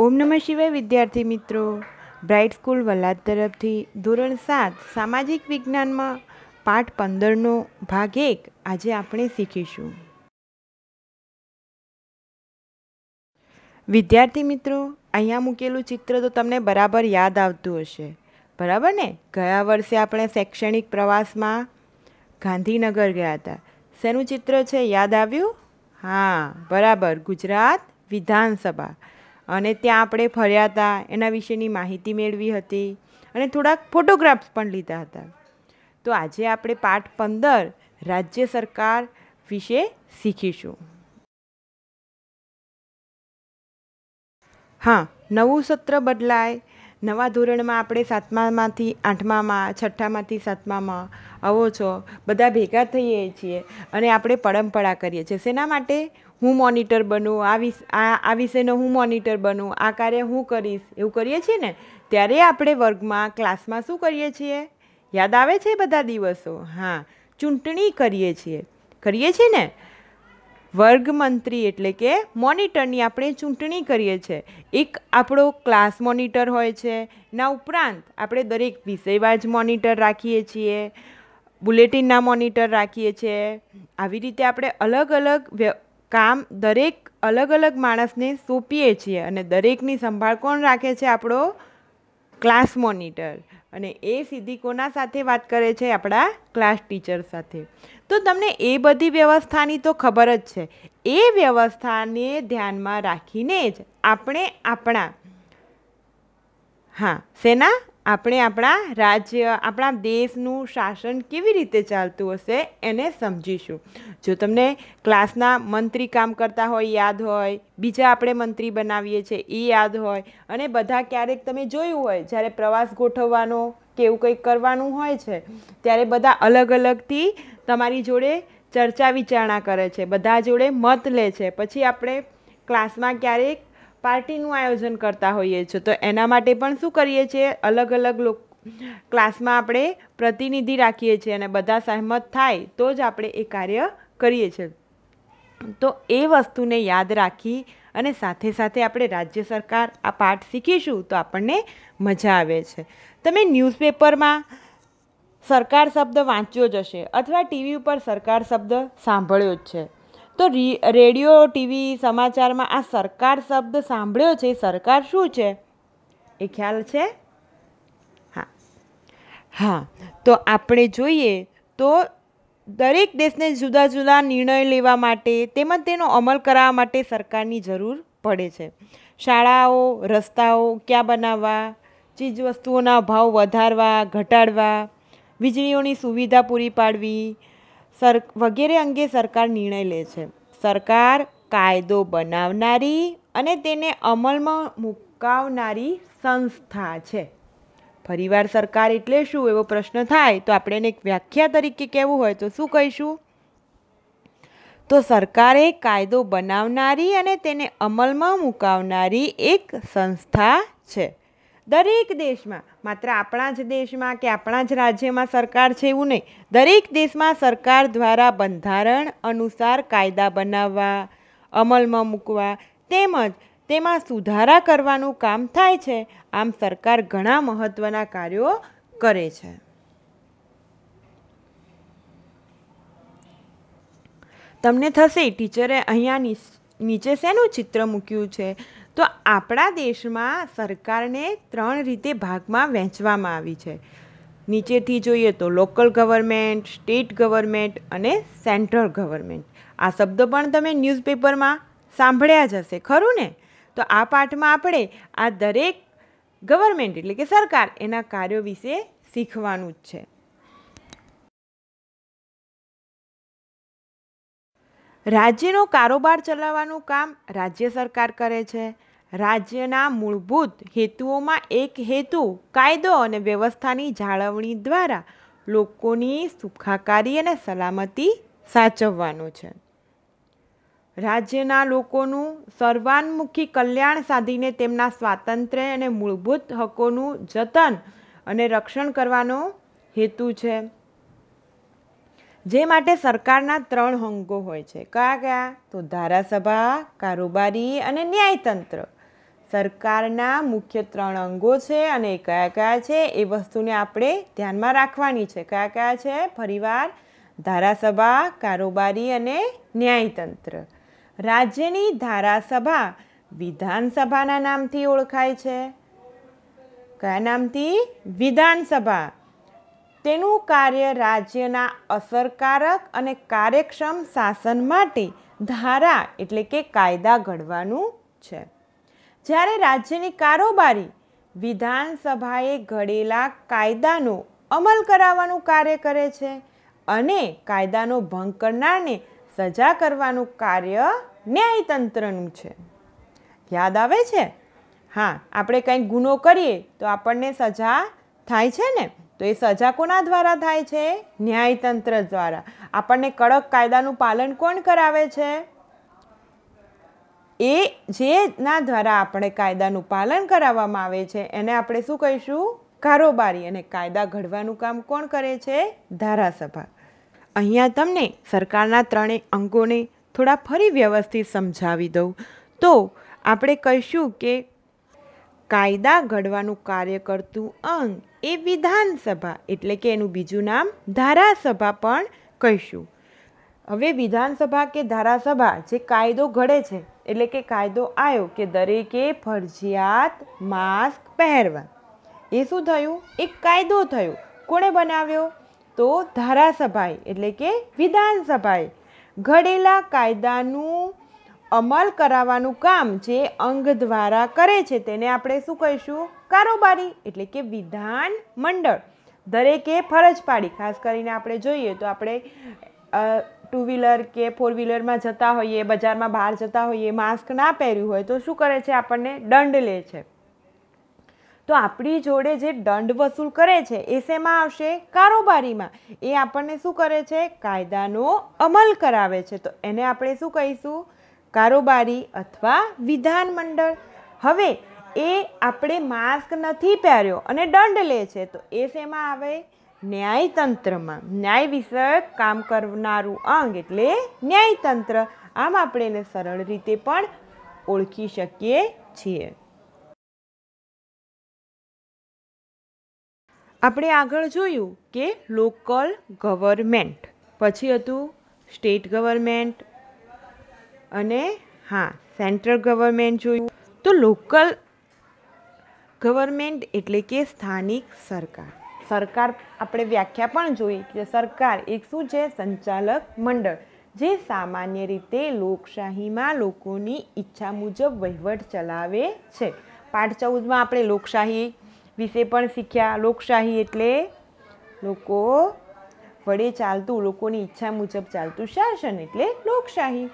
ઓમ નમઃ શિવાય વિદ્યાર્થી મિત્રો બ્રાઇટ સ્કૂલ વલાદ તરફથી ધોરણ સાત સામાજિક વિજ્ઞાનમાં પાઠ પંદરનો ભાગ એક આજે આપણે શીખીશું વિદ્યાર્થી મિત્રો અહીંયા મૂકેલું ચિત્ર તો તમને બરાબર યાદ આવતું હશે બરાબર ને ગયા વર્ષે આપણે શૈક્ષણિક પ્રવાસમાં ગાંધીનગર ગયા હતા શેનું ચિત્ર છે યાદ આવ્યું હા બરાબર ગુજરાત વિધાનસભા અને ત્યાં આપણે ફર્યા હતા એના વિશેની માહિતી મેળવી હતી અને થોડાક ફોટોગ્રાફ્સ પણ લીધા હતા તો આજે આપણે પાઠ પંદર રાજ્ય સરકાર વિશે શીખીશું હા નવું સત્ર બદલાય નવા ધોરણમાં આપણે સાતમામાંથી આઠમામાં છઠ્ઠામાંથી સાતમામાં આવો છો બધા ભેગા થઈએ છીએ અને આપણે પરંપરા કરીએ છીએ શેના માટે હું મોનિટર બનું આ વિષ આ વિષયનો હું મોનિટર બનું આ કાર્ય હું કરીશ એવું કરીએ છીએ ને ત્યારે આપણે વર્ગમાં ક્લાસમાં શું કરીએ છીએ યાદ આવે છે બધા દિવસો હા ચૂંટણી કરીએ છીએ કરીએ છીએ ને વર્ગમંત્રી એટલે કે મોનિટરની આપણે ચૂંટણી કરીએ છીએ એક આપણો ક્લાસ મોનિટર હોય છે ના ઉપરાંત આપણે દરેક વિષયવાજ મોનિટર રાખીએ છીએ બુલેટિનના મોનિટર રાખીએ છીએ આવી રીતે આપણે અલગ અલગ કામ દરેક અલગ અલગ માણસને સોંપીએ છીએ અને દરેકની સંભાળ કોણ રાખે છે આપણો ક્લાસ મોનિટર અને એ સીધી કોના સાથે વાત કરે છે આપણા ક્લાસ ટીચર સાથે તો તમને એ બધી વ્યવસ્થાની તો ખબર જ છે એ વ્યવસ્થાને ધ્યાનમાં રાખીને જ આપણે આપણા હા સેના આપણે આપણા રાજ્ય આપણા દેશનું શાસન કેવી રીતે ચાલતું હશે એને સમજીશું જો તમને ક્લાસના મંત્રી કામ કરતા હોય યાદ હોય બીજા આપણે મંત્રી બનાવીએ છીએ એ યાદ હોય અને બધા ક્યારેક તમે જોયું હોય જ્યારે પ્રવાસ ગોઠવવાનો કે એવું કંઈક કરવાનું હોય છે ત્યારે બધા અલગ અલગથી તમારી જોડે ચર્ચા વિચારણા કરે છે બધા જોડે મત લે છે પછી આપણે ક્લાસમાં ક્યારેક પાર્ટીનું આયોજન કરતા હોઈએ છીએ તો એના માટે પણ શું કરીએ છીએ અલગ અલગ ક્લાસમાં આપણે પ્રતિનિધિ રાખીએ છીએ અને બધા સહેમત થાય તો જ આપણે એ કાર્ય કરીએ છીએ તો એ વસ્તુને યાદ રાખી અને સાથે સાથે આપણે રાજ્ય સરકાર આ પાઠ શીખીશું તો આપણને મજા આવે છે તમે ન્યૂઝપેપરમાં સરકાર શબ્દ વાંચ્યો જ હશે અથવા ટીવી ઉપર સરકાર શબ્દ સાંભળ્યો જ છે તો રેડિયો ટીવી સમાચારમાં આ સરકાર શબ્દ સાંભળ્યો છે સરકાર શું છે એ ખ્યાલ છે હા હા તો આપણે જોઈએ તો દરેક દેશને જુદા જુદા નિર્ણય લેવા માટે તેમજ તેનો અમલ કરાવવા માટે સરકારની જરૂર પડે છે શાળાઓ રસ્તાઓ ક્યાં બનાવવા ચીજવસ્તુઓના ભાવ વધારવા ઘટાડવા વીજળીઓની સુવિધા પૂરી પાડવી સર વગેરે અંગે સરકાર નિર્ણય લે છે સરકાર કાયદો બનાવનારી અને તેને અમલમાં મુકાવનારી સંસ્થા છે ફરીવાર સરકાર એટલે શું એવો પ્રશ્ન થાય તો આપણે એને એક વ્યાખ્યા તરીકે કહેવું હોય તો શું કહીશું તો સરકારે કાયદો બનાવનારી અને તેને અમલમાં મુકાવનારી એક સંસ્થા છે દરેક દેશમાં માત્ર આપણા જ દેશમાં કે આપણા જ રાજ્યમાં સરકાર છે એવું નહીં દરેક દેશમાં સરકાર દ્વારા બંધારણ અનુસાર કાયદા બનાવવા અમલમાં મૂકવા તેમજ તેમાં સુધારા કરવાનું કામ થાય છે આમ સરકાર ઘણા મહત્ત્વના કાર્યો કરે છે તમને થશે ટીચરે અહીંયા નીચે શેનું ચિત્ર મૂક્યું છે તો આપણા દેશમાં સરકારને ત્રણ રીતે ભાગમાં વહેંચવામાં આવી છે નીચેથી જોઈએ તો લોકલ ગવર્મેન્ટ સ્ટેટ ગવર્મેન્ટ અને સેન્ટ્રલ ગવર્મેન્ટ આ શબ્દો પણ તમે ન્યૂઝપેપરમાં સાંભળ્યા જ હશે ખરું ને તો આ પાઠમાં આપણે આ દરેક ગવર્મેન્ટ એટલે કે સરકાર એના કાર્યો વિશે શીખવાનું જ છે રાજ્યનો કારોબાર ચલાવવાનું કામ રાજ્ય સરકાર કરે છે રાજ્યના મૂળભૂત હેતુઓમાં એક હેતુ કાયદો અને વ્યવસ્થાની જાળવણી દ્વારા લોકોની સુખાકારી અને સલામતી સાચવવાનો છે રાજ્યના લોકોનું સર્વાન્મુખી કલ્યાણ સાધીને તેમના સ્વાતંત્ર્ય અને મૂળભૂત હકોનું જતન અને રક્ષણ કરવાનો હેતુ છે જે માટે સરકારના ત્રણ અંગો હોય છે કયા કયા તો ધારાસભા કારોબારી અને ન્યાયતંત્ર સરકારના મુખ્ય ત્રણ અંગો છે અને એ કયા કયા છે એ વસ્તુને આપણે ધ્યાનમાં રાખવાની છે કયા કયા છે ફરીવાર ધારાસભા કારોબારી અને ન્યાયતંત્ર રાજ્યની ધારાસભા વિધાનસભાના નામથી ઓળખાય છે કયા નામથી વિધાનસભા તેનું કાર્ય રાજ્યના અસરકારક અને કાર્યક્ષમ શાસન માટે ધારા એટલે કે કાયદા ઘડવાનું છે જ્યારે રાજ્યની કારોબારી વિધાનસભાએ ઘડેલા કાયદાનો અમલ કરાવવાનું કાર્ય કરે છે અને કાયદાનો ભંગ કરનારને સજા કરવાનું કાર્ય ન્યાયતંત્રનું છે યાદ આવે છે હા આપણે કંઈક ગુનો કરીએ તો આપણને સજા થાય છે ને તો એ સજા કોના દ્વારા થાય છે ન્યાયતંત્ર દ્વારા આપણને કડક કાયદાનું પાલન કોણ કરાવે છે એ જેના દ્વારા આપણે કાયદાનું પાલન કરાવવામાં આવે છે એને આપણે શું કહીશું કારોબારી અને કાયદા ઘડવાનું કામ કોણ કરે છે ધારાસભા અહીંયા તમને સરકારના ત્રણેય અંગોને થોડા ફરી વ્યવસ્થિત સમજાવી દઉં તો આપણે કહીશું કે કાયદા ઘડવાનું કાર્ય કરતું અંગ એ વિધાનસભા એટલે કે એનું બીજું નામ ધારાસભા પણ કહીશું હવે વિધાનસભા કે ધારાસભા જે કાયદો ઘડે છે એટલે કે કાયદો આવ્યો કે દરેકે ફરજિયાત માસ્ક પહેરવા એ શું થયું એક કાયદો થયો કોણે બનાવ્યો તો ધારાસભાએ એટલે કે વિધાનસભાએ ઘડેલા કાયદાનું અમલ કરાવવાનું કામ જે અંગ દ્વારા કરે છે તેને આપણે શું કહીશું કારોબારી એટલે કે વિધાન મંડળ દરેકે ફરજ પાડી ખાસ કરીને આપણે જોઈએ તો આપણે ટુ વ્હીલર કે ફોર વ્હીલરમાં જતા હોઈએ બજારમાં બહાર જતા હોઈએ માસ્ક ના પહેર્યું હોય તો શું કરે છે આપણને દંડ લે છે તો આપણી જોડે જે દંડ વસૂલ કરે છે એ શેમાં આવશે કારોબારીમાં એ આપણને શું કરે છે કાયદાનો અમલ કરાવે છે તો એને આપણે શું કહીશું કારોબારી અથવા વિધાન મંડળ હવે એ આપણે માસ્ક નથી પહેર્યો અને દંડ લે છે તો એ શેમાં આવે ન્યાયતંત્રમાં ન્યાય વિષયક કામ કરનારું અંગ એટલે ન્યાયતંત્ર આમ આપણે એને સરળ રીતે પણ ઓળખી શકીએ છીએ આપણે આગળ જોયું કે લોકલ ગવર્મેન્ટ પછી હતું સ્ટેટ ગવર્મેન્ટ અને હા સેન્ટ્રલ ગવર્મેન્ટ જોયું તો લોકલ ગવર્મેન્ટ એટલે કે સ્થાનિક સરકાર સરકાર આપણે વ્યાખ્યા પણ જોઈ કે સરકાર એક શું છે સંચાલક મંડળ જે સામાન્ય રીતે લોકશાહીમાં લોકોની ઈચ્છા મુજબ વહીવટ ચલાવે છે પાઠ ચૌદમાં આપણે લોકશાહી વિશે પણ શીખ્યા લોકશાહી એટલે લોકો વડે ચાલતું લોકોની ઈચ્છા મુજબ ચાલતું શાસન એટલે લોકશાહી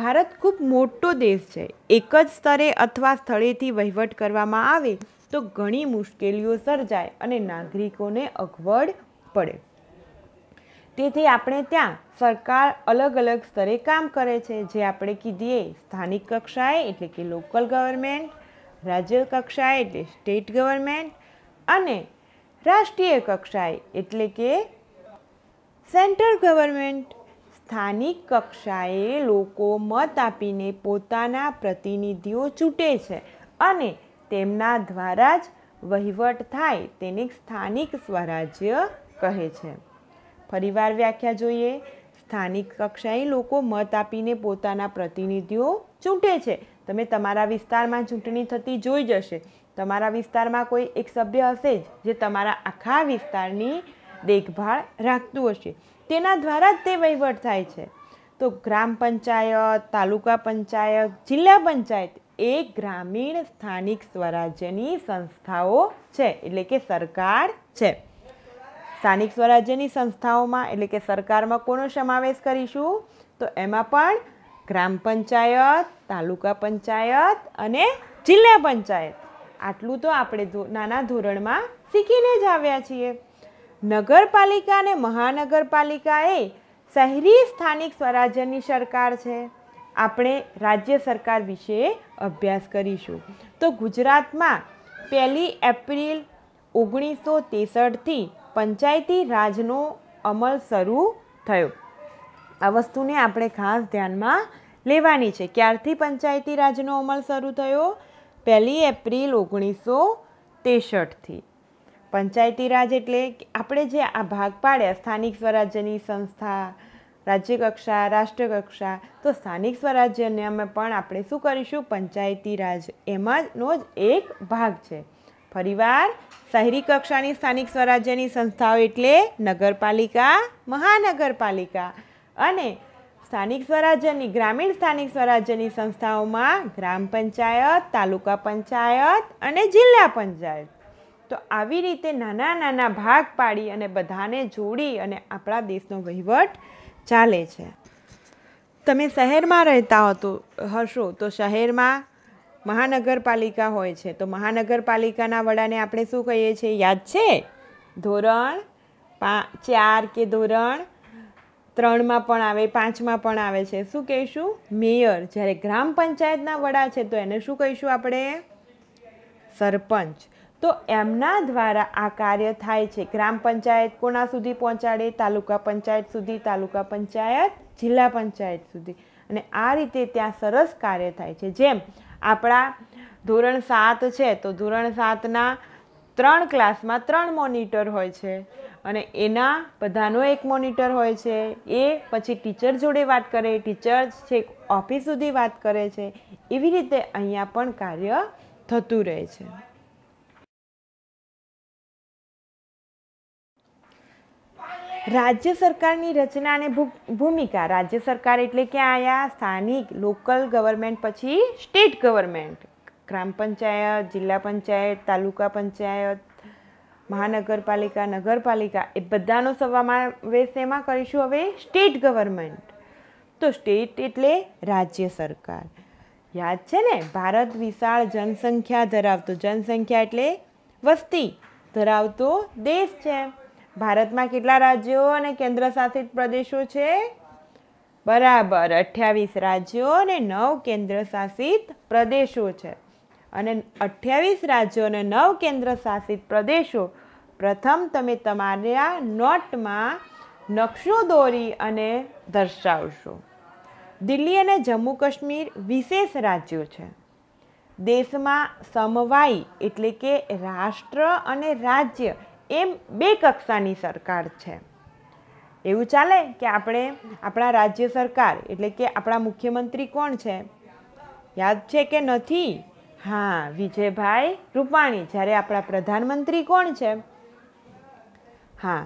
ભારત ખૂબ મોટો દેશ છે એક જ સ્તરે અથવા સ્થળેથી વહીવટ કરવામાં આવે તો ઘણી મુશ્કેલીઓ સર્જાય અને નાગરિકોને અગવડ પડે તેથી આપણે ત્યાં સરકાર અલગ અલગ સ્તરે કામ કરે છે જે આપણે કીધીએ સ્થાનિક કક્ષાએ એટલે કે લોકલ ગવર્મેન્ટ રાજ્ય કક્ષાએ એટલે સ્ટેટ ગવર્મેન્ટ અને રાષ્ટ્રીય કક્ષાએ એટલે કે સેન્ટ્રલ ગવર્મેન્ટ સ્થાનિક કક્ષાએ લોકો મત આપીને પોતાના પ્રતિનિધિઓ ચૂંટે છે અને તેમના દ્વારા જ વહીવટ થાય તેને સ્થાનિક સ્વરાજ્ય કહે છે ફરીવાર વ્યાખ્યા જોઈએ સ્થાનિક કક્ષાએ લોકો મત આપીને પોતાના પ્રતિનિધિઓ ચૂંટે છે તમે તમારા વિસ્તારમાં ચૂંટણી થતી જોઈ જશે તમારા વિસ્તારમાં કોઈ એક સભ્ય હશે જ જે તમારા આખા વિસ્તારની દેખભાળ રાખતું હશે તેના દ્વારા જ તે વહીવટ થાય છે તો ગ્રામ પંચાયત તાલુકા પંચાયત જિલ્લા પંચાયત એ ગ્રામીણ સ્થાનિક સ્વરાજ્યની સંસ્થાઓ છે એટલે કે સરકાર છે સ્થાનિક સ્વરાજ્યની સંસ્થાઓમાં એટલે કે સરકારમાં કોનો સમાવેશ કરીશું તો એમાં પણ ગ્રામ પંચાયત તાલુકા પંચાયત અને જિલ્લા પંચાયત આટલું તો આપણે નાના ધોરણમાં શીખીને જ આવ્યા છીએ નગરપાલિકા અને મહાનગરપાલિકા એ શહેરી સ્થાનિક સ્વરાજ્યની સરકાર છે આપણે રાજ્ય સરકાર વિશે અભ્યાસ કરીશું તો ગુજરાતમાં પહેલી એપ્રિલ ઓગણીસો ત્રેસઠથી પંચાયતી રાજનો અમલ શરૂ થયો આ વસ્તુને આપણે ખાસ ધ્યાનમાં લેવાની છે ક્યારથી પંચાયતી રાજનો અમલ શરૂ થયો પહેલી એપ્રિલ ઓગણીસો ત્રેસઠથી પંચાયતી રાજ એટલે આપણે જે આ ભાગ પાડ્યા સ્થાનિક સ્વરાજ્યની સંસ્થા રાજ્યકક્ષા રાષ્ટ્રકક્ષા તો સ્થાનિક સ્વરાજ્યને અમે પણ આપણે શું કરીશું પંચાયતી રાજ એમાંનો જ એક ભાગ છે ફરીવાર શહેરી કક્ષાની સ્થાનિક સ્વરાજ્યની સંસ્થાઓ એટલે નગરપાલિકા મહાનગરપાલિકા અને સ્થાનિક સ્વરાજ્યની ગ્રામીણ સ્થાનિક સ્વરાજ્યની સંસ્થાઓમાં ગ્રામ પંચાયત તાલુકા પંચાયત અને જિલ્લા પંચાયત તો આવી રીતે નાના નાના ભાગ પાડી અને બધાને જોડી અને આપણા દેશનો વહીવટ ચાલે છે તમે શહેરમાં રહેતા હો તો હશો તો શહેરમાં મહાનગરપાલિકા હોય છે તો મહાનગરપાલિકાના વડાને આપણે શું કહીએ છીએ યાદ છે ધોરણ પા ચાર કે ધોરણ ત્રણમાં પણ આવે પાંચમાં પણ આવે છે શું કહીશું મેયર જ્યારે ગ્રામ પંચાયતના વડા છે તો એને શું કહીશું આપણે સરપંચ તો એમના દ્વારા આ કાર્ય થાય છે ગ્રામ પંચાયત કોના સુધી પહોંચાડે તાલુકા પંચાયત સુધી તાલુકા પંચાયત જિલ્લા પંચાયત સુધી અને આ રીતે ત્યાં સરસ કાર્ય થાય છે જેમ આપણા ધોરણ સાત છે તો ધોરણ સાતના ત્રણ ક્લાસમાં ત્રણ મોનિટર હોય છે અને એના બધાનો એક મોનિટર હોય છે એ પછી ટીચર જોડે વાત કરે ટીચર છે ઓફિસ સુધી વાત કરે છે એવી રીતે અહીંયા પણ કાર્ય થતું રહે છે રાજ્ય સરકારની રચનાને અને ભૂમિકા રાજ્ય સરકાર એટલે કે આયા સ્થાનિક લોકલ ગવર્મેન્ટ પછી સ્ટેટ ગવર્મેન્ટ ગ્રામ પંચાયત જિલ્લા પંચાયત તાલુકા પંચાયત મહાનગરપાલિકા નગરપાલિકા એ બધાનો સમાવેશ એમાં કરીશું હવે સ્ટેટ ગવર્મેન્ટ તો સ્ટેટ એટલે રાજ્ય સરકાર યાદ છે ને ભારત વિશાળ જનસંખ્યા ધરાવતો જનસંખ્યા એટલે વસ્તી ધરાવતો દેશ છે ભારતમાં કેટલા રાજ્યો અને કેન્દ્ર શાસિત પ્રદેશો છે બરાબર અઠ્યાવીસ રાજ્યો અને નવ કેન્દ્ર શાસિત પ્રદેશો છે અને અઠ્યાવીસ રાજ્યો અને નવ કેન્દ્ર શાસિત પ્રદેશો પ્રથમ તમે તમારા નોટમાં નકશો દોરી અને દર્શાવશો દિલ્હી અને જમ્મુ કાશ્મીર વિશેષ રાજ્યો છે દેશમાં સમવાય એટલે કે રાષ્ટ્ર અને રાજ્ય એમ બે કક્ષાની સરકાર છે એવું ચાલે કે આપણે આપણા રાજ્ય સરકાર એટલે કે આપણા મુખ્યમંત્રી કોણ છે યાદ છે કે નથી હા વિજયભાઈ રૂપાણી જ્યારે આપણા પ્રધાનમંત્રી કોણ છે હા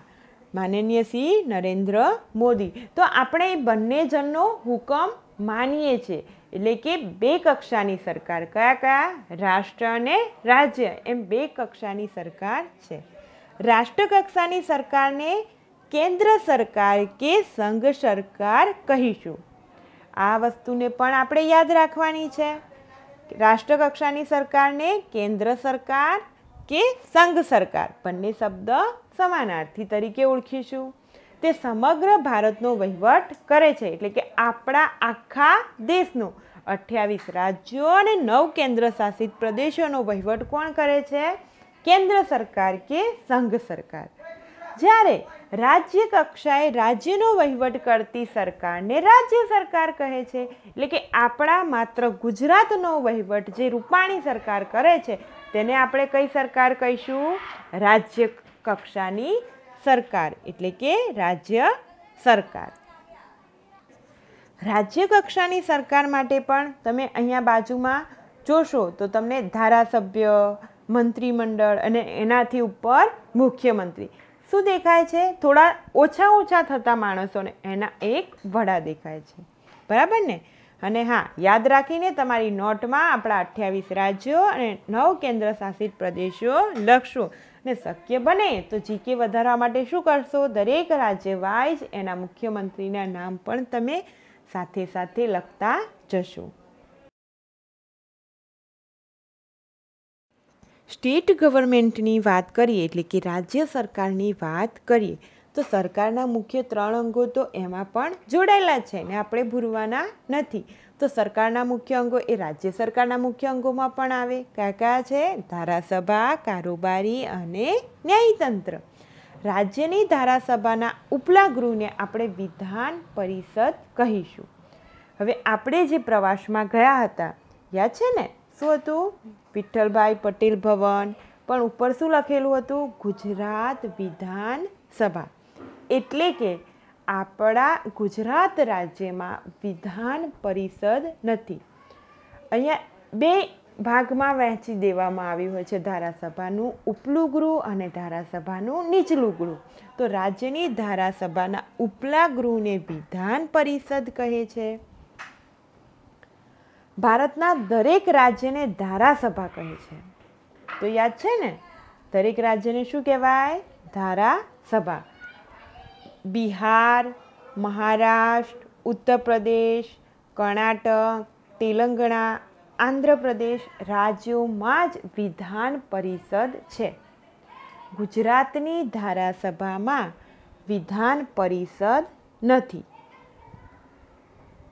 માનનીય શ્રી નરેન્દ્ર મોદી તો આપણે એ બંને જણનો હુકમ માનીએ છીએ એટલે કે બે કક્ષાની સરકાર કયા કયા રાષ્ટ્ર અને રાજ્ય એમ બે કક્ષાની સરકાર છે રાષ્ટ્રકક્ષાની સરકારને કેન્દ્ર સરકાર કે સંઘ સરકાર કહીશું આ વસ્તુને પણ આપણે યાદ રાખવાની છે રાષ્ટ્રકક્ષાની સરકારને કેન્દ્ર સરકાર કે સંઘ સરકાર બંને શબ્દ સમાનાર્થી તરીકે ઓળખીશું તે સમગ્ર ભારતનો વહીવટ કરે છે એટલે કે આપણા આખા દેશનો અઠ્યાવીસ રાજ્યો અને નવ કેન્દ્ર શાસિત પ્રદેશોનો વહીવટ કોણ કરે છે કેન્દ્ર સરકાર કે સંઘ સરકાર જ્યારે રાજ્ય કક્ષાએ રાજ્યનો વહીવટ કરતી સરકારને રાજ્ય સરકાર કહે છે એટલે કે આપણા માત્ર ગુજરાતનો વહીવટ જે રૂપાણી સરકાર કરે છે તેને આપણે કઈ સરકાર કહીશું રાજ્ય કક્ષાની સરકાર એટલે કે રાજ્ય સરકાર રાજ્ય કક્ષાની સરકાર માટે પણ તમે અહીંયા બાજુમાં જોશો તો તમને ધારાસભ્ય મંત્રીમંડળ અને એનાથી ઉપર મુખ્યમંત્રી શું દેખાય છે થોડા ઓછા ઓછા થતા માણસોને એના એક વડા દેખાય છે બરાબર ને અને હા યાદ રાખીને તમારી નોટમાં આપણા અઠ્યાવીસ રાજ્યો અને નવ કેન્દ્ર શાસિત પ્રદેશો લખશો ને શક્ય બને તો જીકે વધારવા માટે શું કરશો દરેક રાજ્ય વાઇઝ એના મુખ્યમંત્રીના નામ પણ તમે સાથે સાથે લખતા જશો સ્ટેટ ગવર્મેન્ટની વાત કરીએ એટલે કે રાજ્ય સરકારની વાત કરીએ તો સરકારના મુખ્ય ત્રણ અંગો તો એમાં પણ જોડાયેલા છે ને આપણે ભૂલવાના નથી તો સરકારના મુખ્ય અંગો એ રાજ્ય સરકારના મુખ્ય અંગોમાં પણ આવે કયા કયા છે ધારાસભા કારોબારી અને ન્યાયતંત્ર રાજ્યની ધારાસભાના ઉપલા ગૃહને આપણે વિધાન પરિષદ કહીશું હવે આપણે જે પ્રવાસમાં ગયા હતા યાદ છે ને શું હતું વિઠ્ઠલભાઈ પટેલ ભવન પણ ઉપર શું લખેલું હતું ગુજરાત વિધાનસભા એટલે કે આપણા ગુજરાત રાજ્યમાં વિધાન પરિષદ નથી અહીંયા બે ભાગમાં વહેંચી દેવામાં આવ્યું હોય છે ધારાસભાનું ઉપલું ગૃહ અને ધારાસભાનું નીચલું ગૃહ તો રાજ્યની ધારાસભાના ઉપલા ગૃહને વિધાન પરિષદ કહે છે ભારતના દરેક રાજ્યને ધારાસભા કહે છે તો યાદ છે ને દરેક રાજ્યને શું કહેવાય ધારાસભા બિહાર મહારાષ્ટ્ર ઉત્તરપ્રદેશ કર્ણાટક તેલંગણા આંધ્રપ્રદેશ રાજ્યોમાં જ વિધાન પરિષદ છે ગુજરાતની ધારાસભામાં વિધાન પરિષદ નથી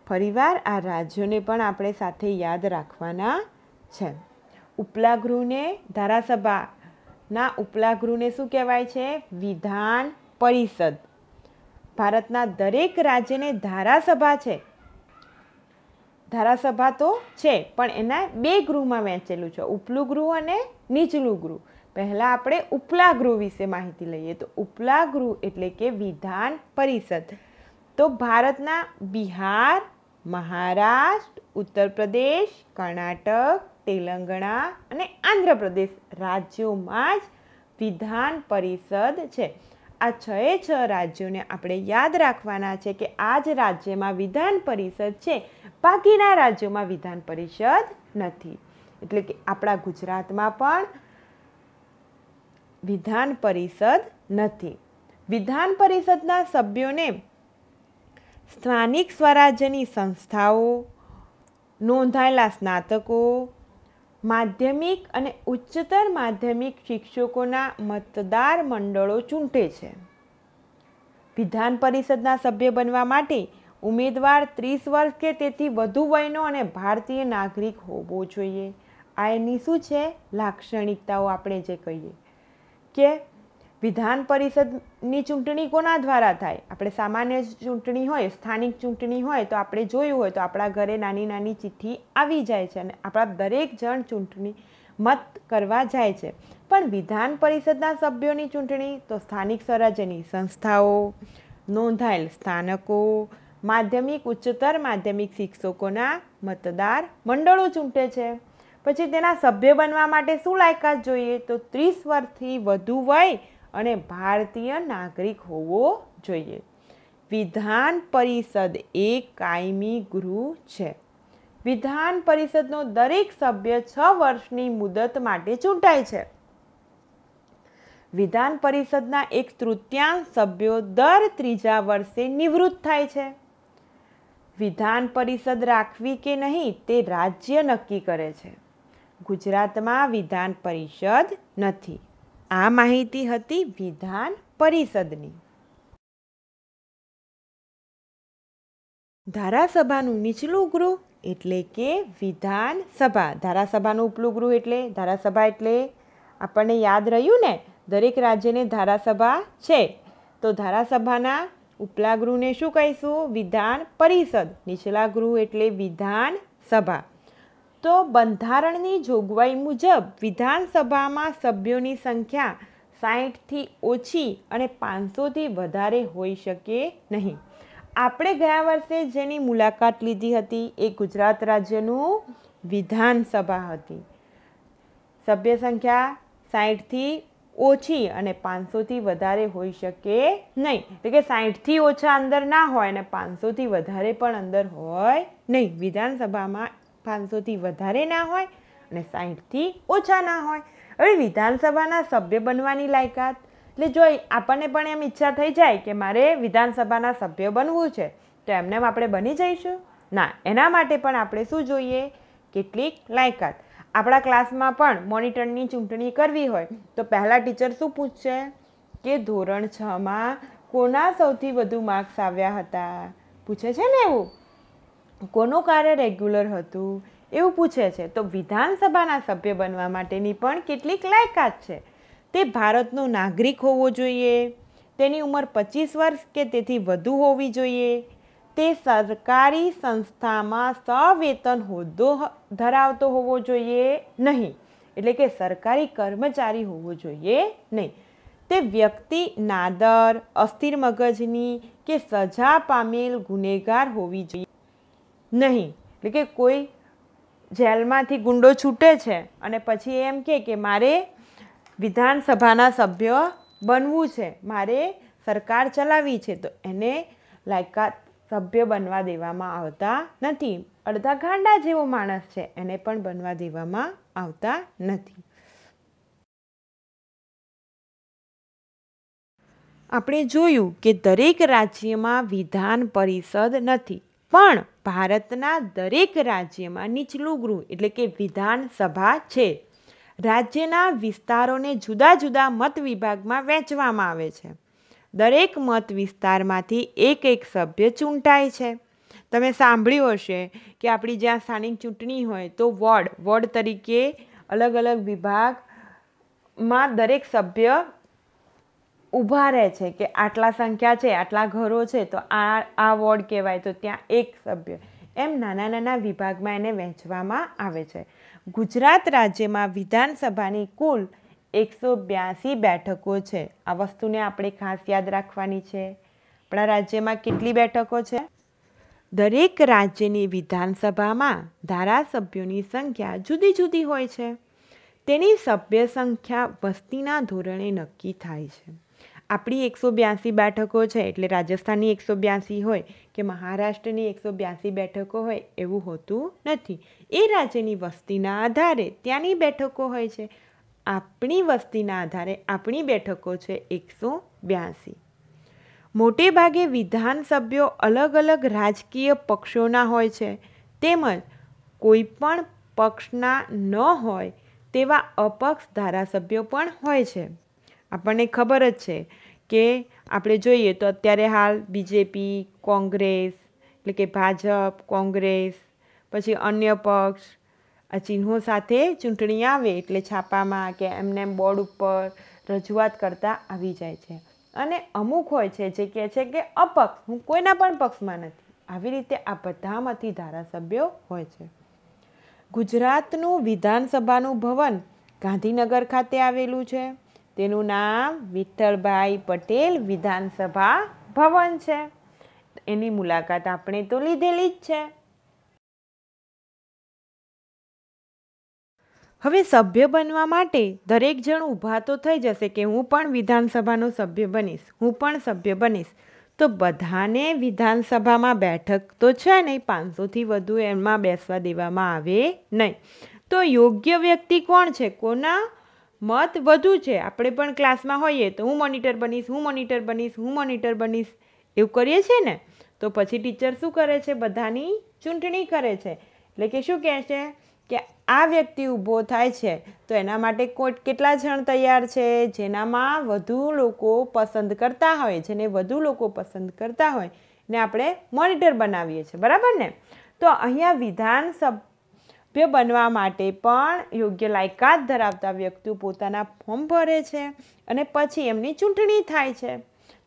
ફરીવાર આ રાજ્યોને પણ આપણે સાથે યાદ રાખવાના છે ઉપલા ગૃહને ધારાસભાના ઉપલા ગૃહને શું કહેવાય છે વિધાન પરિષદ ભારતના દરેક રાજ્યને ધારાસભા છે ધારાસભા તો છે પણ એના બે ગૃહમાં વહેંચેલું છે ઉપલું ગૃહ અને નીચલું ગૃહ પહેલાં આપણે ઉપલા ગૃહ વિશે માહિતી લઈએ તો ઉપલા ગૃહ એટલે કે વિધાન પરિષદ તો ભારતના બિહાર મહારાષ્ટ્ર ઉત્તર પ્રદેશ કર્ણાટક તેલંગણા અને આંધ્રપ્રદેશ રાજ્યોમાં જ વિધાન પરિષદ છે આ છએ છ રાજ્યોને આપણે યાદ રાખવાના છે કે આ જ રાજ્યમાં વિધાન પરિષદ છે બાકીના રાજ્યોમાં વિધાન પરિષદ નથી એટલે કે આપણા ગુજરાતમાં પણ વિધાન પરિષદ નથી વિધાન પરિષદના સભ્યોને સ્થાનિક સ્વરાજ્યની સંસ્થાઓ નોંધાયેલા સ્નાતકો માધ્યમિક અને ઉચ્ચતર માધ્યમિક શિક્ષકોના મતદાર મંડળો ચૂંટે છે વિધાન પરિષદના સભ્ય બનવા માટે ઉમેદવાર ત્રીસ વર્ષ કે તેથી વધુ વયનો અને ભારતીય નાગરિક હોવો જોઈએ આ એની શું છે લાક્ષણિકતાઓ આપણે જે કહીએ કે વિધાન પરિષદની ચૂંટણી કોના દ્વારા થાય આપણે સામાન્ય ચૂંટણી હોય સ્થાનિક ચૂંટણી હોય તો આપણે જોયું હોય તો આપણા ઘરે નાની નાની ચિઠ્ઠી આવી જાય છે અને આપણા દરેક જણ ચૂંટણી મત કરવા જાય છે પણ વિધાન પરિષદના સભ્યોની ચૂંટણી તો સ્થાનિક સ્વરાજ્યની સંસ્થાઓ નોંધાયેલ સ્થાનકો માધ્યમિક ઉચ્ચતર માધ્યમિક શિક્ષકોના મતદાર મંડળો ચૂંટે છે પછી તેના સભ્ય બનવા માટે શું લાયકાત જોઈએ તો ત્રીસ વર્ષથી વધુ વય અને ભારતીય નાગરિક હોવો જોઈએ વિધાન પરિષદ એ કાયમી ગૃહ છે વિધાન પરિષદનો દરેક સભ્ય છ વર્ષની મુદત માટે ચૂંટાય છે વિધાન પરિષદના એક તૃતીયાંશ સભ્યો દર ત્રીજા વર્ષે નિવૃત્ત થાય છે વિધાન પરિષદ રાખવી કે નહીં તે રાજ્ય નક્કી કરે છે ગુજરાતમાં વિધાન પરિષદ નથી આ માહિતી હતી વિધાન પરિષદની ધારાસભાનું નીચલું ગૃહ એટલે કે વિધાનસભા ધારાસભાનું ઉપલું ગૃહ એટલે ધારાસભા એટલે આપણને યાદ રહ્યું ને દરેક રાજ્યને ધારાસભા છે તો ધારાસભાના ઉપલા ગૃહને શું કહીશું વિધાન પરિષદ નીચલા ગૃહ એટલે વિધાનસભા તો બંધારણની જોગવાઈ મુજબ વિધાનસભામાં સભ્યોની સંખ્યા સાહીઠથી ઓછી અને પાંચસોથી વધારે હોઈ શકે નહીં આપણે ગયા વર્ષે જેની મુલાકાત લીધી હતી એ ગુજરાત રાજ્યનું વિધાનસભા હતી સભ્ય સંખ્યા સાહીઠથી ઓછી અને પાંચસોથી વધારે હોઈ શકે નહીં એટલે કે સાહીઠથી ઓછા અંદર ના હોય અને પાંચસોથી વધારે પણ અંદર હોય નહીં વિધાનસભામાં પાંચસોથી વધારે ના હોય અને સાહીઠથી ઓછા ના હોય હવે વિધાનસભાના સભ્ય બનવાની લાયકાત એટલે જોઈ આપણને પણ એમ ઈચ્છા થઈ જાય કે મારે વિધાનસભાના સભ્ય બનવું છે તો એમને આપણે બની જઈશું ના એના માટે પણ આપણે શું જોઈએ કેટલીક લાયકાત આપણા ક્લાસમાં પણ મોનિટરની ચૂંટણી કરવી હોય તો પહેલાં ટીચર શું પૂછશે કે ધોરણ છમાં કોના સૌથી વધુ માર્ક્સ આવ્યા હતા પૂછે છે ને એવું કોનું કાર્ય રેગ્યુલર હતું એવું પૂછે છે તો વિધાનસભાના સભ્ય બનવા માટેની પણ કેટલીક લાયકાત છે તે ભારતનો નાગરિક હોવો જોઈએ તેની ઉંમર પચીસ વર્ષ કે તેથી વધુ હોવી જોઈએ તે સરકારી સંસ્થામાં સવેતન હોદ્દો ધરાવતો હોવો જોઈએ નહીં એટલે કે સરકારી કર્મચારી હોવો જોઈએ નહીં તે વ્યક્તિ નાદર અસ્થિર મગજની કે સજા પામેલ ગુનેગાર હોવી જોઈએ નહીં એટલે કે કોઈ જેલમાંથી ગુંડો છૂટે છે અને પછી એમ કે કે મારે વિધાનસભાના સભ્ય બનવું છે મારે સરકાર ચલાવવી છે તો એને લાયકાત સભ્ય બનવા દેવામાં આવતા નથી અડધા ગાંડા જેવો માણસ છે એને પણ બનવા દેવામાં આવતા નથી આપણે જોયું કે દરેક રાજ્યમાં વિધાન પરિષદ નથી પણ ભારતના દરેક રાજ્યમાં નીચલું ગૃહ એટલે કે વિધાનસભા છે રાજ્યના વિસ્તારોને જુદા જુદા મત વિભાગમાં વહેંચવામાં આવે છે દરેક મત વિસ્તારમાંથી એક એક સભ્ય ચૂંટાય છે તમે સાંભળ્યું હશે કે આપણી જ્યાં સ્થાનિક ચૂંટણી હોય તો વોર્ડ વોર્ડ તરીકે અલગ અલગ વિભાગમાં દરેક સભ્ય ઊભા રહે છે કે આટલા સંખ્યા છે આટલા ઘરો છે તો આ આ વોર્ડ કહેવાય તો ત્યાં એક સભ્ય એમ નાના નાના વિભાગમાં એને વહેંચવામાં આવે છે ગુજરાત રાજ્યમાં વિધાનસભાની કુલ એકસો બ્યાસી બેઠકો છે આ વસ્તુને આપણે ખાસ યાદ રાખવાની છે આપણા રાજ્યમાં કેટલી બેઠકો છે દરેક રાજ્યની વિધાનસભામાં ધારાસભ્યોની સંખ્યા જુદી જુદી હોય છે તેની સભ્ય સંખ્યા વસ્તીના ધોરણે નક્કી થાય છે આપણી એકસો બ્યાસી બેઠકો છે એટલે રાજસ્થાનની એકસો બ્યાસી હોય કે મહારાષ્ટ્રની એકસો બ્યાસી બેઠકો હોય એવું હોતું નથી એ રાજ્યની વસ્તીના આધારે ત્યાંની બેઠકો હોય છે આપણી વસ્તીના આધારે આપણી બેઠકો છે એકસો બ્યાસી મોટે ભાગે વિધાનસભ્યો અલગ અલગ રાજકીય પક્ષોના હોય છે તેમજ કોઈ પણ પક્ષના ન હોય તેવા અપક્ષ ધારાસભ્યો પણ હોય છે આપણને ખબર જ છે કે આપણે જોઈએ તો અત્યારે હાલ બીજેપી કોંગ્રેસ એટલે કે ભાજપ કોંગ્રેસ પછી અન્ય પક્ષ આ ચિહ્નો સાથે ચૂંટણી આવે એટલે છાપામાં કે એમને બોર્ડ ઉપર રજૂઆત કરતા આવી જાય છે અને અમુક હોય છે જે કહે છે કે અપક્ષ હું કોઈના પણ પક્ષમાં નથી આવી રીતે આ બધામાંથી ધારાસભ્યો હોય છે ગુજરાતનું વિધાનસભાનું ભવન ગાંધીનગર ખાતે આવેલું છે તેનું નામ વિઠ્ઠલભાઈ પટેલ વિધાનસભા ભવન છે એની મુલાકાત આપણે તો લીધેલી જ છે હવે સભ્ય બનવા માટે દરેક જણ ઊભા તો થઈ જશે કે હું પણ વિધાનસભાનો સભ્ય બનીશ હું પણ સભ્ય બનીશ તો બધાને વિધાનસભામાં બેઠક તો છે નહીં પાંચસોથી વધુ એમાં બેસવા દેવામાં આવે નહીં તો યોગ્ય વ્યક્તિ કોણ છે કોના મત વધુ છે આપણે પણ ક્લાસમાં હોઈએ તો હું મોનિટર બનીશ હું મોનિટર બનીશ હું મોનિટર બનીશ એવું કરીએ છીએ ને તો પછી ટીચર શું કરે છે બધાની ચૂંટણી કરે છે એટલે કે શું કહે છે કે આ વ્યક્તિ ઊભો થાય છે તો એના માટે કોઈ કેટલા જણ તૈયાર છે જેનામાં વધુ લોકો પસંદ કરતા હોય જેને વધુ લોકો પસંદ કરતા હોય ને આપણે મોનિટર બનાવીએ છીએ બરાબર ને તો અહીંયા વિધાનસભા સભ્ય બનવા માટે પણ યોગ્ય લાયકાત ધરાવતા વ્યક્તિઓ પોતાના ફોર્મ ભરે છે અને પછી એમની ચૂંટણી થાય છે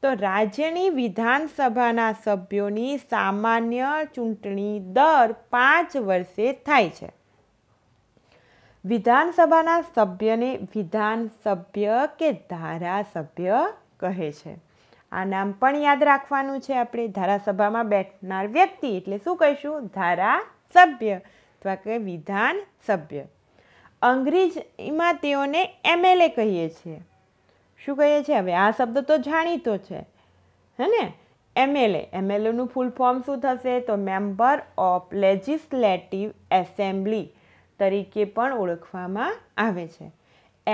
તો રાજ્યની વિધાનસભાના સભ્યોની સામાન્ય ચૂંટણી દર પાંચ વર્ષે થાય છે વિધાનસભાના સભ્યને વિધાનસભ્ય કે ધારાસભ્ય કહે છે આ નામ પણ યાદ રાખવાનું છે આપણે ધારાસભામાં બેઠનાર વ્યક્તિ એટલે શું કહીશું ધારાસભ્ય અથવા કે વિધાન સભ્ય અંગ્રેજીમાં તેઓને એમએલએ કહીએ છીએ શું કહીએ છીએ હવે આ શબ્દ તો જાણીતો છે હે ને એમએલએ એમએલએનું ફૂલ ફોર્મ શું થશે તો મેમ્બર ઓફ લેજિસ્લેટિવ એસેમ્બલી તરીકે પણ ઓળખવામાં આવે છે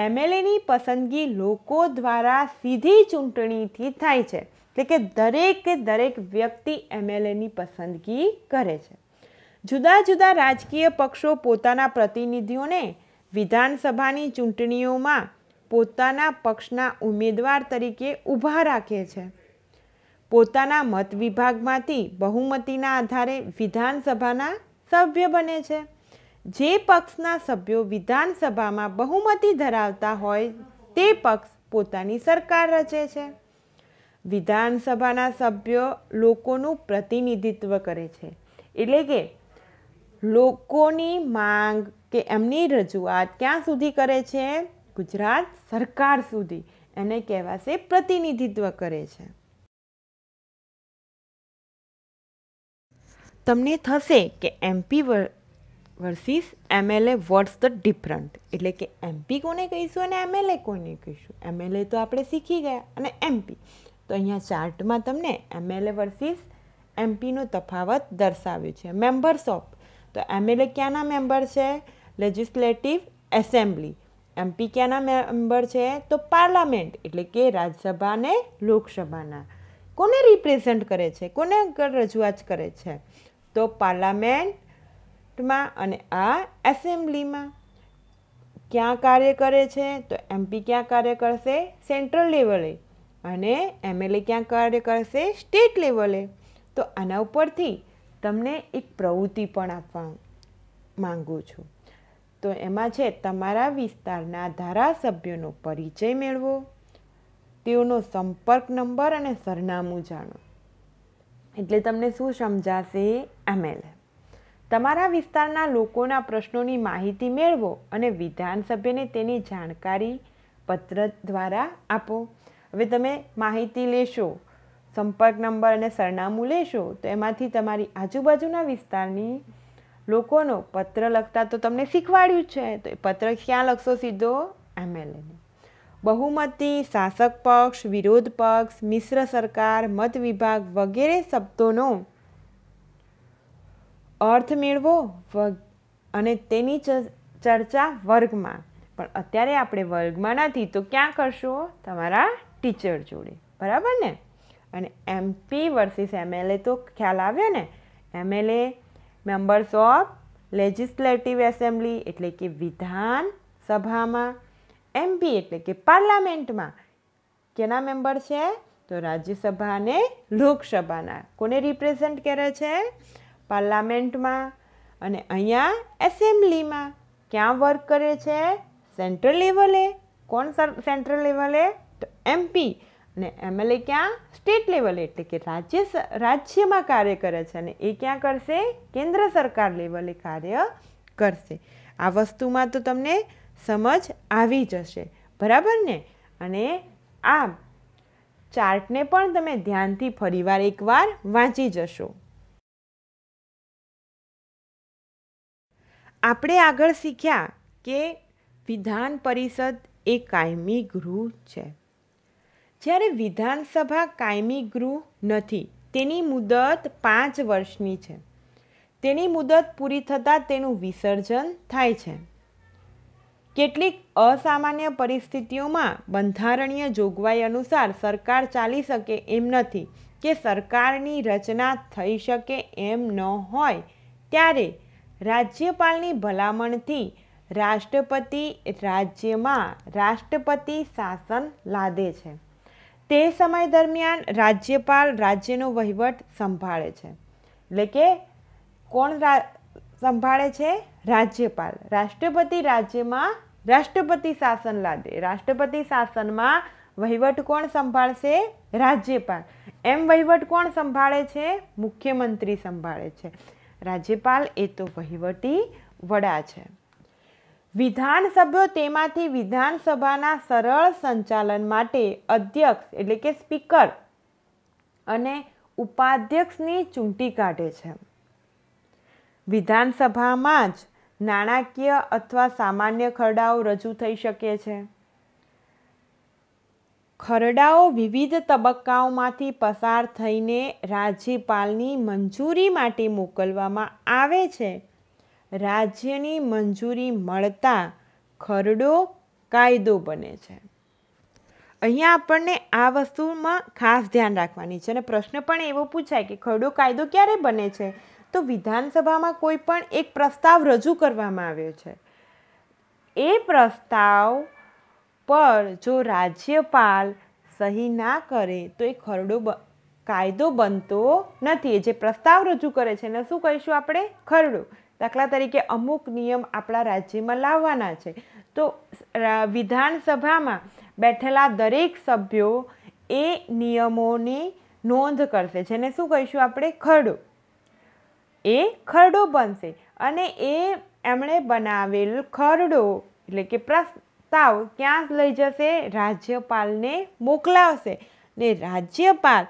એમએલએની પસંદગી લોકો દ્વારા સીધી ચૂંટણીથી થાય છે એટલે કે દરેક દરેક વ્યક્તિ એમએલએની પસંદગી કરે છે જુદા જુદા રાજકીય પક્ષો પોતાના પ્રતિનિધિઓને વિધાનસભાની ચૂંટણીઓમાં પોતાના પક્ષના ઉમેદવાર તરીકે ઊભા રાખે છે પોતાના મત વિભાગમાંથી બહુમતીના આધારે વિધાનસભાના સભ્ય બને છે જે પક્ષના સભ્યો વિધાનસભામાં બહુમતી ધરાવતા હોય તે પક્ષ પોતાની સરકાર રચે છે વિધાનસભાના સભ્યો લોકોનું પ્રતિનિધિત્વ કરે છે એટલે કે લોકોની માંગ કે એમની રજૂઆત ક્યાં સુધી કરે છે ગુજરાત સરકાર સુધી એને કહેવાશે પ્રતિનિધિત્વ કરે છે તમને થશે કે MP versus MLA what's the different એટલે કે એમપી કોને કહીશું અને એમએલએ કોને કહીશું એમએલએ તો આપણે શીખી ગયા અને એમપી તો અહીંયા ચાર્ટમાં તમને એમએલએ વર્સિસ એમપીનો તફાવત દર્શાવ્યો છે મેમ્બર્સ ઓફ તો એમએલએ ક્યાંના મેમ્બર છે લેજિસ્લેટિવ એસેમ્બલી એમપી ક્યાંના મેમ્બર છે તો પાર્લામેન્ટ એટલે કે રાજ્યસભા અને લોકસભાના કોને રિપ્રેઝેન્ટ કરે છે કોને આગળ રજૂઆત કરે છે તો પાર્લામેન્ટમાં અને આ એસેમ્બલીમાં ક્યાં કાર્ય કરે છે તો એમપી ક્યાં કાર્ય કરશે સેન્ટ્રલ લેવલે અને એમએલએ ક્યાં કાર્ય કરશે સ્ટેટ લેવલે તો આના ઉપરથી તમને એક પ્રવૃત્તિ પણ આપવા માગું છું તો એમાં છે તમારા વિસ્તારના ધારાસભ્યોનો પરિચય મેળવો તેઓનો સંપર્ક નંબર અને સરનામું જાણો એટલે તમને શું સમજાશે એમએલ તમારા વિસ્તારના લોકોના પ્રશ્નોની માહિતી મેળવો અને વિધાનસભ્યને તેની જાણકારી પત્ર દ્વારા આપો હવે તમે માહિતી લેશો સંપર્ક નંબર અને સરનામું લેશો તો એમાંથી તમારી આજુબાજુના વિસ્તારની લોકોનો પત્ર લખતા તો તમને શીખવાડ્યું છે તો એ પત્ર ક્યાં લખશો સીધો એમએલએને બહુમતી શાસક પક્ષ વિરોધ પક્ષ મિશ્ર સરકાર મત વિભાગ વગેરે શબ્દોનો અર્થ મેળવો અને તેની ચર્ચા વર્ગમાં પણ અત્યારે આપણે વર્ગમાં નથી તો ક્યાં કરશો તમારા ટીચર જોડે બરાબર ને અને એમપી વર્સિસ એમએલએ તો ખ્યાલ આવ્યો ને MLA members of legislative assembly એટલે કે વિધાન સભામાં એમપી એટલે કે પાર્લામેન્ટમાં કેના મેમ્બર છે તો રાજ્યસભા અને લોકસભાના કોને રિપ્રેઝેન્ટ કરે છે પાર્લામેન્ટમાં અને અહીંયા એસેમ્બલીમાં ક્યાં વર્ક કરે છે સેન્ટ્રલ લેવલે કોણ સર સેન્ટ્રલ લેવલે તો એમપી અને એમએલએ ક્યાં સ્ટેટ લેવલે એટલે કે રાજ્ય રાજ્યમાં કાર્ય કરે છે અને એ ક્યાં કરશે કેન્દ્ર સરકાર લેવલે કાર્ય કરશે આ વસ્તુમાં તો તમને સમજ આવી જશે બરાબર ને અને આ ચાર્ટને પણ તમે ધ્યાનથી ફરીવાર એકવાર વાંચી જશો આપણે આગળ શીખ્યા કે વિધાન પરિષદ એ કાયમી ગૃહ છે જ્યારે વિધાનસભા કાયમી ગૃહ નથી તેની મુદત પાંચ વર્ષની છે તેની મુદત પૂરી થતાં તેનું વિસર્જન થાય છે કેટલીક અસામાન્ય પરિસ્થિતિઓમાં બંધારણીય જોગવાઈ અનુસાર સરકાર ચાલી શકે એમ નથી કે સરકારની રચના થઈ શકે એમ ન હોય ત્યારે રાજ્યપાલની ભલામણથી રાષ્ટ્રપતિ રાજ્યમાં રાષ્ટ્રપતિ શાસન લાદે છે તે સમય દરમિયાન રાજ્યપાલ રાજ્યનો વહીવટ સંભાળે છે એટલે કે કોણ સંભાળે છે રાજ્યપાલ રાષ્ટ્રપતિ રાજ્યમાં રાષ્ટ્રપતિ શાસન લાદે રાષ્ટ્રપતિ શાસનમાં વહીવટ કોણ સંભાળશે રાજ્યપાલ એમ વહીવટ કોણ સંભાળે છે મુખ્યમંત્રી સંભાળે છે રાજ્યપાલ એ તો વહીવટી વડા છે વિધાનસભ્યો તેમાંથી વિધાનસભાના સરળ સંચાલન માટે અધ્યક્ષ એટલે કે સ્પીકર અને ઉપાધ્યક્ષની ચૂંટી કાઢે છે વિધાનસભામાં જ નાણાકીય અથવા સામાન્ય ખરડાઓ રજૂ થઈ શકે છે ખરડાઓ વિવિધ તબક્કાઓમાંથી પસાર થઈને રાજ્યપાલની મંજૂરી માટે મોકલવામાં આવે છે રાજ્યની મંજૂરી મળતા ખરડો કાયદો બને છે અહીંયા આપણને આ વસ્તુમાં ખાસ ધ્યાન રાખવાની છે અને પ્રશ્ન પણ એવો પૂછાય કે ખરડો કાયદો ક્યારે બને છે તો વિધાનસભામાં કોઈ પણ એક પ્રસ્તાવ રજૂ કરવામાં આવ્યો છે એ પ્રસ્તાવ પર જો રાજ્યપાલ સહી ના કરે તો એ ખરડો કાયદો બનતો નથી જે પ્રસ્તાવ રજૂ કરે છે એને શું કહીશું આપણે ખરડો દાખલા તરીકે અમુક નિયમ આપણા રાજ્યમાં લાવવાના છે તો વિધાનસભામાં બેઠેલા દરેક સભ્યો એ નિયમોની નોંધ કરશે જેને શું કહીશું આપણે ખરડો એ ખરડો બનશે અને એ એમણે બનાવેલ ખરડો એટલે કે પ્રસ્તાવ ક્યાં લઈ જશે રાજ્યપાલને મોકલાવશે ને રાજ્યપાલ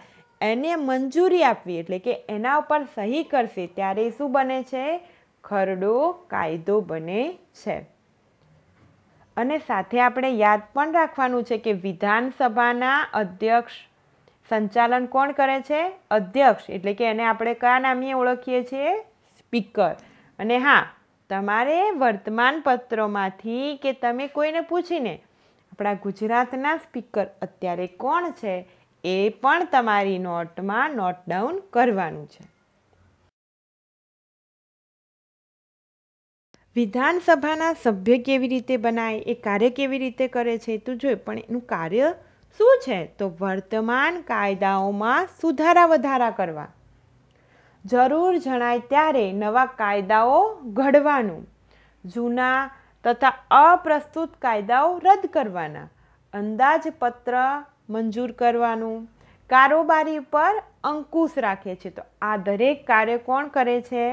એને મંજૂરી આપવી એટલે કે એના ઉપર સહી કરશે ત્યારે શું બને છે ખરડો કાયદો બને છે અને સાથે આપણે યાદ પણ રાખવાનું છે કે વિધાનસભાના અધ્યક્ષ સંચાલન કોણ કરે છે અધ્યક્ષ એટલે કે એને આપણે કયા નામે ઓળખીએ છીએ સ્પીકર અને હા તમારે વર્તમાનપત્રોમાંથી કે તમે કોઈને પૂછીને આપણા ગુજરાતના સ્પીકર અત્યારે કોણ છે એ પણ તમારી નોટમાં નોટ ડાઉન કરવાનું છે વિધાનસભાના સભ્ય કેવી રીતે બનાય એ કાર્ય કેવી રીતે કરે છે તું જોઈ પણ એનું કાર્ય શું છે તો વર્તમાન કાયદાઓમાં સુધારા વધારા કરવા જરૂર જણાય ત્યારે નવા કાયદાઓ ઘડવાનું જૂના તથા અપ્રસ્તુત કાયદાઓ રદ કરવાના અંદાજપત્ર મંજૂર કરવાનું કારોબારી પર અંકુશ રાખે છે તો આ દરેક કાર્ય કોણ કરે છે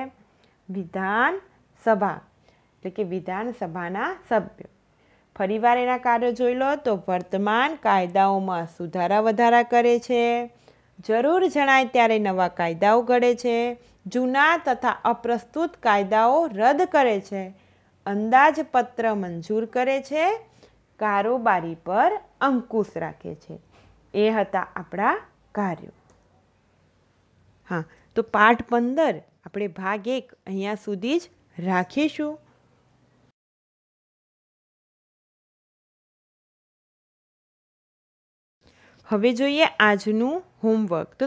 વિધાનસભા એટલે કે વિધાનસભાના સભ્યો ફરીવાર એના કાર્યો જોઈ લો તો વર્તમાન કાયદાઓમાં સુધારા વધારા કરે છે જરૂર જણાય ત્યારે નવા કાયદાઓ ઘડે છે જૂના તથા અપ્રસ્તુત કાયદાઓ રદ કરે છે અંદાજપત્ર મંજૂર કરે છે કારોબારી પર અંકુશ રાખે છે એ હતા આપણા કાર્યો હા તો પાઠ પંદર આપણે ભાગ એક અહીંયા સુધી જ રાખીશું હવે જોઈએ આજનું હોમવર્ક તો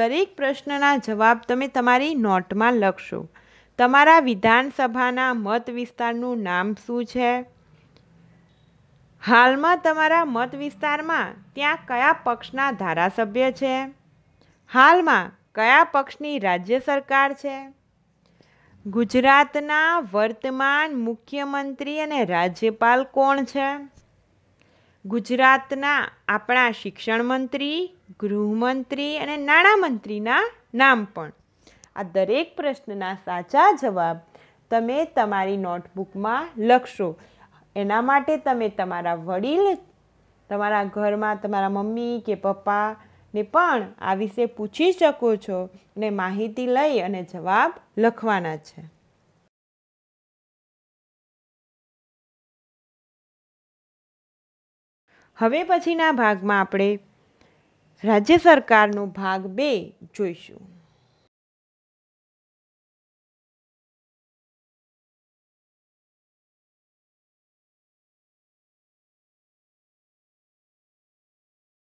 દરેક પ્રશ્નના જવાબ તમે તમારી નોટમાં લખશો તમારા વિધાનસભાના મત વિસ્તારનું નામ શું છે હાલમાં તમારા મત વિસ્તારમાં ત્યાં કયા પક્ષના ધારાસભ્ય છે હાલમાં કયા પક્ષની રાજ્ય સરકાર છે ગુજરાતના વર્તમાન મુખ્યમંત્રી અને રાજ્યપાલ કોણ છે ગુજરાતના આપણા શિક્ષણ મંત્રી ગૃહમંત્રી અને નાણામંત્રીના નામ પણ આ દરેક પ્રશ્નના સાચા જવાબ તમે તમારી નોટબુકમાં લખશો એના માટે તમે તમારા વડીલ તમારા ઘરમાં તમારા મમ્મી કે પપ્પાને પણ આ વિશે પૂછી શકો છો ને માહિતી લઈ અને જવાબ લખવાના છે હવે પછીના ભાગમાં આપણે રાજ્ય સરકારનો ભાગ બે જોઈશું